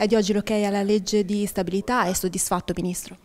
È di oggi l'ok alla legge di stabilità? È soddisfatto, Ministro?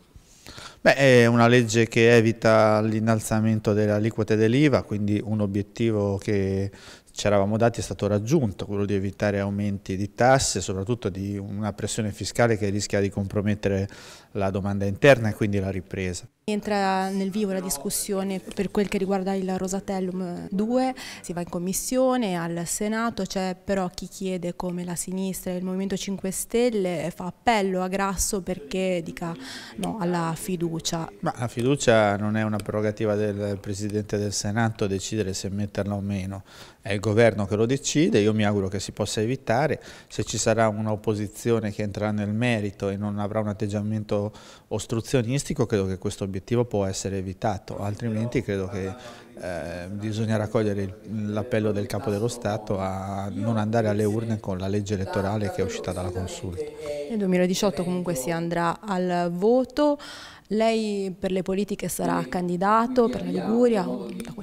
Beh, è una legge che evita l'innalzamento delle aliquote dell'IVA, quindi un obiettivo che ci eravamo dati è stato raggiunto, quello di evitare aumenti di tasse, soprattutto di una pressione fiscale che rischia di compromettere la domanda interna e quindi la ripresa. Entra nel vivo la discussione per quel che riguarda il Rosatellum 2, si va in commissione al Senato, c'è però chi chiede come la sinistra e il Movimento 5 Stelle fa appello a Grasso perché dica no alla fiducia. Ma la fiducia non è una prerogativa del Presidente del Senato decidere se metterla o meno, è il governo che lo decide, io mi auguro che si possa evitare, se ci sarà un'opposizione che entrerà nel merito e non avrà un atteggiamento ostruzionistico, credo che questo obiettivo può essere evitato, altrimenti credo che eh, bisogna raccogliere l'appello del Capo dello Stato a non andare alle urne con la legge elettorale che è uscita dalla Consulta. Nel 2018 comunque si andrà al voto, lei per le politiche sarà candidato per la Liguria?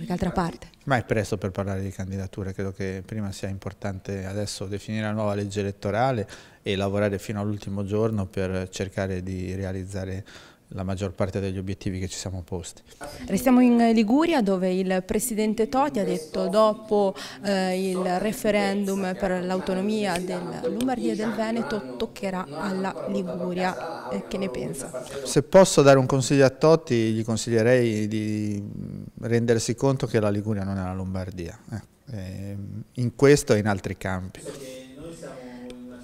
qualche altra eh, parte? Ma è presto per parlare di candidature, credo che prima sia importante adesso definire la nuova legge elettorale e lavorare fino all'ultimo giorno per cercare di realizzare la maggior parte degli obiettivi che ci siamo posti. Restiamo in Liguria dove il presidente Toti ha detto dopo eh, il referendum per l'autonomia della Lombardia e del Veneto toccherà alla Liguria. Eh, che ne pensa? Se posso dare un consiglio a Totti gli consiglierei di rendersi conto che la Liguria non è la Lombardia. Eh, ehm, in questo e in altri campi.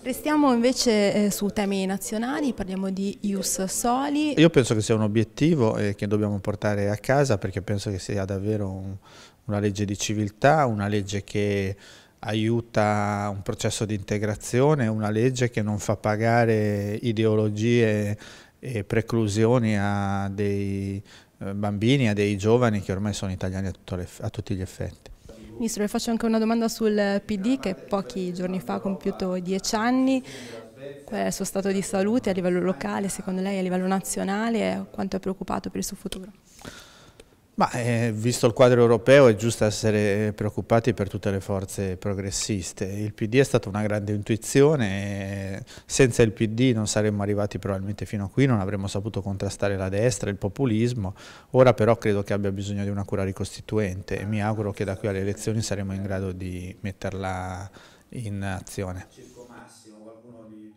Restiamo invece eh, su temi nazionali, parliamo di Ius Soli. Io penso che sia un obiettivo eh, che dobbiamo portare a casa perché penso che sia davvero un, una legge di civiltà, una legge che aiuta un processo di integrazione, una legge che non fa pagare ideologie e preclusioni a dei eh, bambini, a dei giovani che ormai sono italiani a, le, a tutti gli effetti. Ministro, le faccio anche una domanda sul PD che pochi giorni fa ha compiuto dieci anni. Qual è il suo stato di salute a livello locale, secondo lei a livello nazionale? Quanto è preoccupato per il suo futuro? Ma eh, visto il quadro europeo è giusto essere preoccupati per tutte le forze progressiste. Il PD è stata una grande intuizione, eh, senza il PD non saremmo arrivati probabilmente fino a qui, non avremmo saputo contrastare la destra, il populismo. Ora però credo che abbia bisogno di una cura ricostituente e mi auguro che da qui alle elezioni saremo in grado di metterla in azione. Circo Massimo, qualcuno di